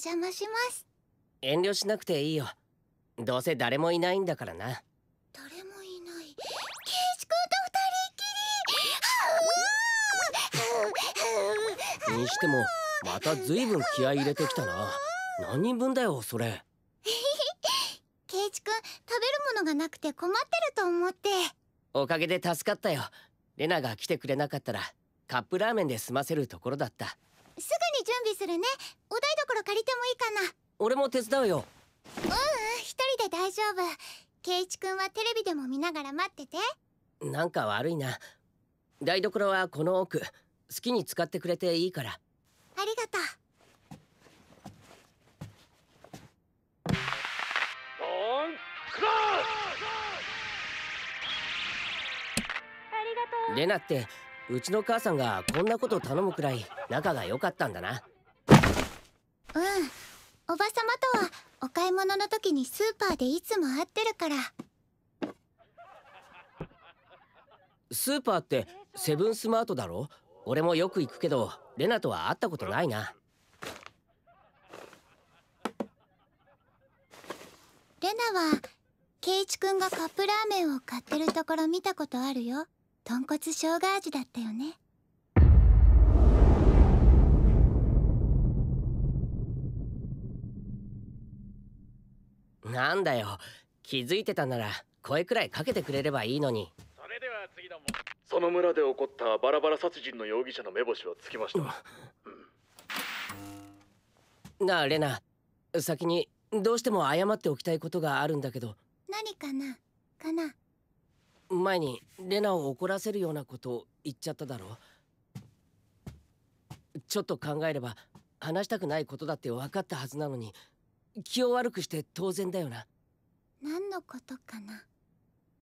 邪魔します遠慮しなくていいよどうせ誰もいないんだからな誰もいないケイジ君と二人きりにしてもまたずいぶん気合い入れてきたな何人分だよそれ ケイジ君食べるものがなくて困ってると思っておかげで助かったよレナが来てくれなかったらカップラーメンで済ませるところだったすぐに準備するねお台所借りてもいいかな俺も手伝うようん一人で大丈夫圭一君はテレビでも見ながら待っててなんか悪いな台所はこの奥好きに使ってくれていいからありがとうありがとうレナってうちの母さんがこんなこと頼むくらい仲が良かったんだなうんおばさまとはお買い物の時にスーパーでいつも会ってるからスーパーってセブンスマートだろ俺もよく行くけどレナとは会ったことないなレナは圭一くんがカップラーメンを買ってるところ見たことあるよ豚骨生姜味だったよねなんだよ気づいてたなら声くらいかけてくれればいいのにそれでは次のもその村で起こったバラバラ殺人の容疑者の目星はつきました、うん、なあレナ先にどうしても謝っておきたいことがあるんだけど何かなかな前にレナを怒らせるようなこと言っちゃっただろちょっと考えれば話したくないことだって分かったはずなのに気を悪くして当然だよな何のことかな